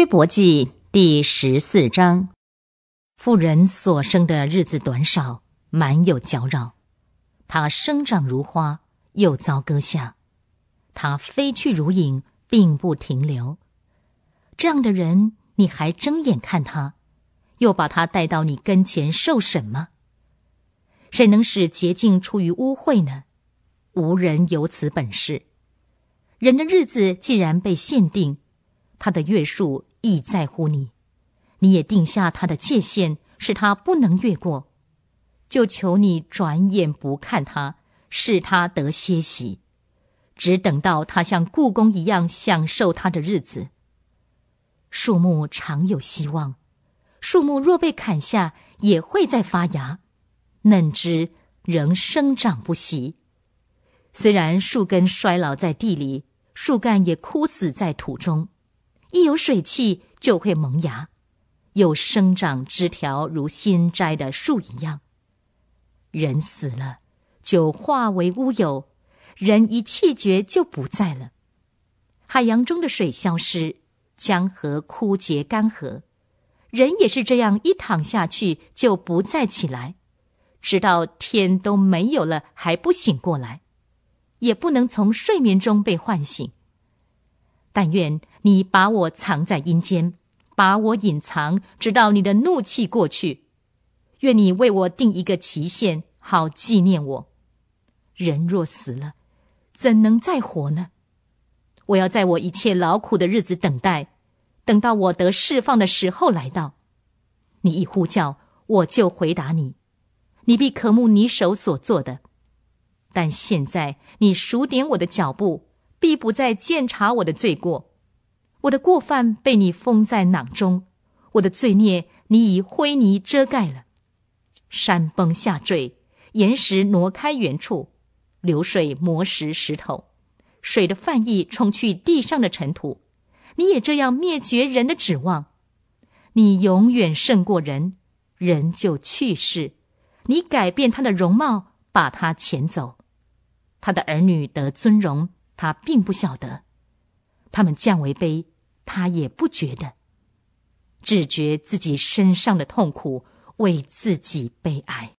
《飞伯记》第十四章：妇人所生的日子短少，蛮有搅扰。她生长如花，又遭割下；她飞去如影，并不停留。这样的人，你还睁眼看他，又把他带到你跟前受审吗？谁能使洁净出于污秽呢？无人有此本事。人的日子既然被限定。他的约束亦在乎你，你也定下他的界限，使他不能越过。就求你转眼不看他，使他得歇息，只等到他像故宫一样享受他的日子。树木常有希望，树木若被砍下，也会再发芽，嫩枝仍生长不息。虽然树根衰老在地里，树干也枯死在土中。一有水汽，就会萌芽，有生长枝条，如新栽的树一样。人死了，就化为乌有；人一气绝，就不在了。海洋中的水消失，江河枯竭干涸。人也是这样，一躺下去就不再起来，直到天都没有了还不醒过来，也不能从睡眠中被唤醒。但愿你把我藏在阴间，把我隐藏，直到你的怒气过去。愿你为我定一个期限，好纪念我。人若死了，怎能再活呢？我要在我一切劳苦的日子等待，等到我得释放的时候来到。你一呼叫，我就回答你。你必渴慕你手所做的，但现在你数点我的脚步。必不再鉴察我的罪过，我的过犯被你封在囊中，我的罪孽你以灰泥遮盖了。山崩下坠，岩石挪开原处，流水磨蚀石头，水的泛溢冲去地上的尘土。你也这样灭绝人的指望，你永远胜过人，人就去世，你改变他的容貌，把他遣走，他的儿女得尊荣。他并不晓得，他们降为悲，他也不觉得，只觉自己身上的痛苦，为自己悲哀。